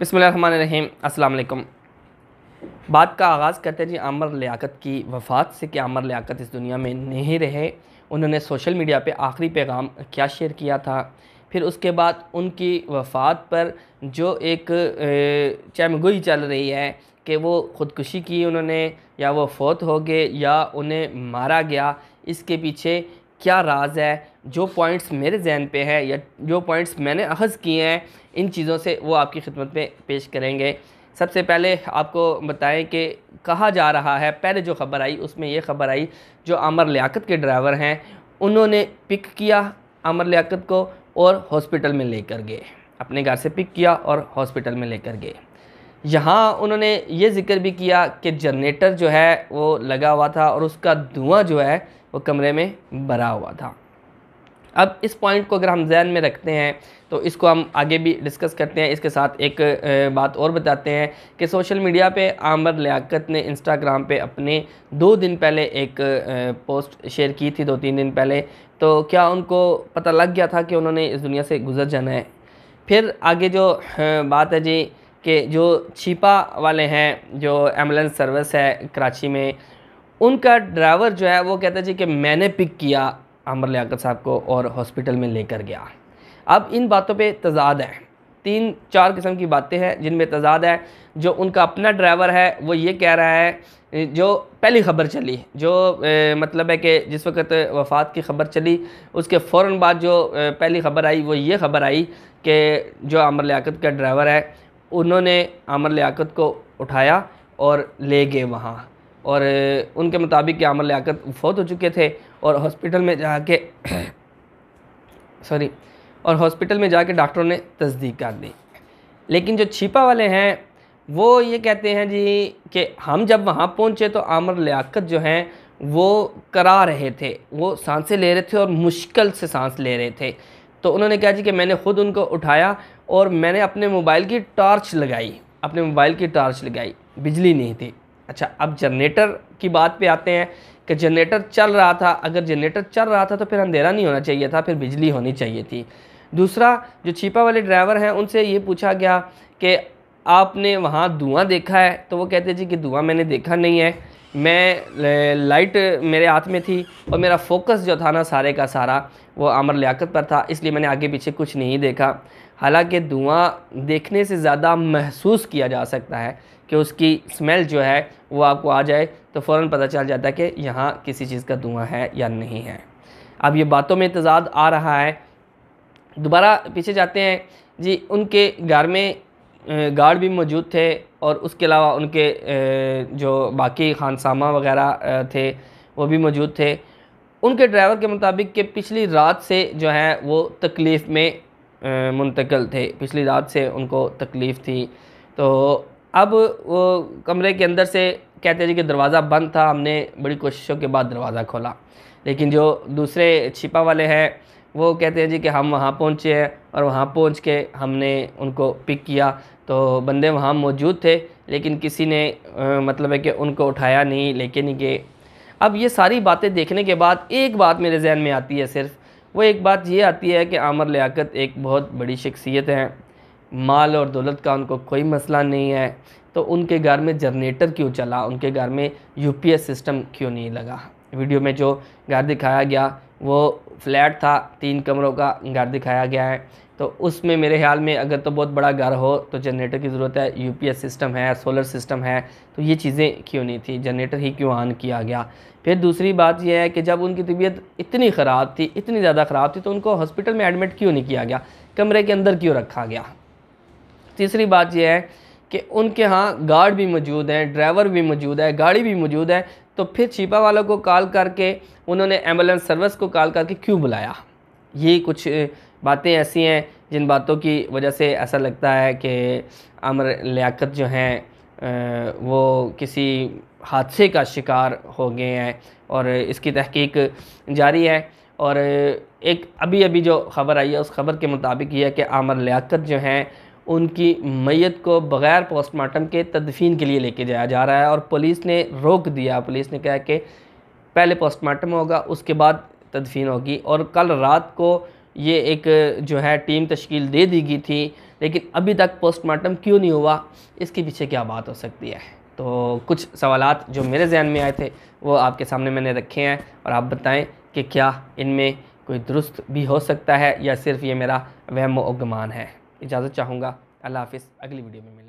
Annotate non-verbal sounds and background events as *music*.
बसमीम अल्लाम बात का आगाज़ करते हैं जी आमर लियाकत की वफ़ात से कि आमर लियाकत इस दुनिया में नहीं रहे उन्होंने सोशल मीडिया पे आखिरी पैगाम क्या शेयर किया था फिर उसके बाद उनकी वफ़ात पर जो एक चमगोई चल रही है कि वो ख़ुदकुशी की उन्होंने या वो फौत हो गए या उन्हें मारा गया इसके पीछे क्या राज है जो पॉइंट्स मेरे जहन पे हैं या जो पॉइंट्स मैंने अखज़ किए हैं इन चीज़ों से वो आपकी खिदमत में पेश करेंगे सबसे पहले आपको बताएं कि कहा जा रहा है पहले जो ख़बर आई उसमें ये ख़बर आई जो आमर लियाकत के ड्राइवर हैं उन्होंने पिक किया आमर लियाकत को और हॉस्पिटल में लेकर गए अपने घर से पिक किया और हॉस्पिटल में लेकर गए यहाँ उन्होंने ये जिक्र भी किया कि जनरेटर जो है वो लगा हुआ था और उसका धुआँ जो है वो कमरे में भरा हुआ था अब इस पॉइंट को अगर हम जहन में रखते हैं तो इसको हम आगे भी डिस्कस करते हैं इसके साथ एक बात और बताते हैं कि सोशल मीडिया पे आमर लियाकत ने इंस्टाग्राम पे अपने दो दिन पहले एक पोस्ट शेयर की थी दो तीन दिन पहले तो क्या उनको पता लग गया था कि उन्होंने इस दुनिया से गुजर जाना है फिर आगे जो बात है जी कि जो छिपा वाले हैं जो एम्बुलेंस सर्विस है कराची में उनका ड्राइवर जो है वो कहता जी कि मैंने पिक किया आमर लियाकत साहब को और हॉस्पिटल में लेकर गया अब इन बातों पे तजाद है तीन चार किस्म की बातें हैं जिनमें तजाद है जो उनका अपना ड्राइवर है वो ये कह रहा है जो पहली खबर चली जो ए, मतलब है कि जिस वक्त वफ़ात की खबर चली उसके फ़ौर बाद जो ए, पहली खबर आई वो ये खबर आई कि जो आमर लियाकत का ड्राइवर है उन्होंने आमर लियाकत को उठाया और ले गए वहाँ और उनके मुताबिक आमर लियाकत फौत हो चुके थे और हॉस्पिटल में जाके *coughs* सॉरी और हॉस्पिटल में जाके डॉक्टरों ने तस्दीक कर दी लेकिन जो छिपा वाले हैं वो ये कहते हैं जी कि हम जब वहाँ पहुँचे तो आमर लियाकत जो हैं वो करा रहे थे वो सांसें ले रहे थे और मुश्किल से सांस ले रहे थे तो उन्होंने कहा जी कि मैंने ख़ुद उनको उठाया और मैंने अपने मोबाइल की टार्च लगाई अपने मोबाइल की टार्च लगाई बिजली नहीं थी अच्छा अब जनरेटर की बात पे आते हैं कि जनरेटर चल रहा था अगर जनरेटर चल रहा था तो फिर अंधेरा नहीं होना चाहिए था फिर बिजली होनी चाहिए थी दूसरा जो छिपा वाले ड्राइवर हैं उनसे ये पूछा गया कि आपने वहाँ धुआँ देखा है तो वो कहते जी कि धुआँ मैंने देखा नहीं है मैं लाइट मेरे हाथ में थी और मेरा फोकस जो था ना सारे का सारा वो आमर लियाकत पर था इसलिए मैंने आगे पीछे कुछ नहीं देखा हालांकि धुआँ देखने से ज़्यादा महसूस किया जा सकता है कि उसकी स्मेल जो है वो आपको आ जाए तो फ़ौर पता चल जाता है कि यहाँ किसी चीज़ का धुआँ है या नहीं है अब ये बातों में तजाद आ रहा है दोबारा पीछे जाते हैं जी उनके घर में गार्ड भी मौजूद थे और उसके अलावा उनके जो बाकी खानसामा वगैरह थे वो भी मौजूद थे उनके ड्राइवर के मुताबिक कि पिछली रात से जो है वो तकलीफ़ में मुंतकिल थे पिछली रात से उनको तकलीफ़ थी तो अब वो कमरे के अंदर से कहते थे कि दरवाज़ा बंद था हमने बड़ी कोशिशों के बाद दरवाज़ा खोला लेकिन जो दूसरे छिपा वाले हैं वो कहते हैं जी कि हम वहाँ पहुँचे हैं और वहाँ पहुँच के हमने उनको पिक किया तो बंदे वहाँ मौजूद थे लेकिन किसी ने आ, मतलब है कि उनको उठाया नहीं लेके नहीं गए अब ये सारी बातें देखने के बाद एक बात मेरे जहन में आती है सिर्फ वो एक बात ये आती है कि आमर लियाकत एक बहुत बड़ी शख्सियत है माल और दौलत का उनको कोई मसला नहीं है तो उनके घर में जनरेटर क्यों चला उनके घर में यूपीएस सिस्टम क्यों नहीं लगा वीडियो में जो घर दिखाया गया वो फ्लैट था तीन कमरों का घर दिखाया गया है तो उसमें मेरे ख्याल में अगर तो बहुत बड़ा घर हो तो जनरेटर की ज़रूरत है यूपीएस सिस्टम है सोलर सिस्टम है तो ये चीज़ें क्यों नहीं थी जनरेटर ही क्यों ऑन किया गया फिर दूसरी बात यह है कि जब उनकी तबीयत इतनी ख़राब थी इतनी ज़्यादा ख़राब थी तो उनको हॉस्पिटल में एडमिट क्यों नहीं किया गया कमरे के अंदर क्यों रखा गया तीसरी बात यह है कि उनके यहाँ गार्ड भी मौजूद हैं ड्राइवर भी मौजूद है गाड़ी भी मौजूद है तो फिर छिपा वालों को कॉल करके उन्होंने एम्बुलेंस सर्विस को कॉल करके क्यों बुलाया ये कुछ बातें ऐसी हैं जिन बातों की वजह से ऐसा लगता है कि अमर लियाकत जो हैं वो किसी हादसे का शिकार हो गए हैं और इसकी तहकीक जारी है और एक अभी अभी जो ख़बर आई है उस खबर के मुताबिक ये है कि आमर लियाकत जो हैं उनकी मैत को बग़ैर पोस्टमार्टम के तदफीन के लिए लेके जाया जा रहा है और पुलिस ने रोक दिया पुलिस ने कहा कि पहले पोस्टमार्टम होगा उसके बाद तदफीन होगी और कल रात को ये एक जो है टीम तश्कील दे दी गई थी लेकिन अभी तक पोस्टमार्टम क्यों नहीं हुआ इसके पीछे क्या बात हो सकती है तो कुछ सवाल जो मेरे जहन में आए थे वो आपके सामने मैंने रखे हैं और आप बताएं कि क्या इनमें कोई दुरुस्त भी हो सकता है या सिर्फ ये मेरा वहम व है इजाज़त चाहूँगा अल्लाह हाफ़ अगली वीडियो में मिले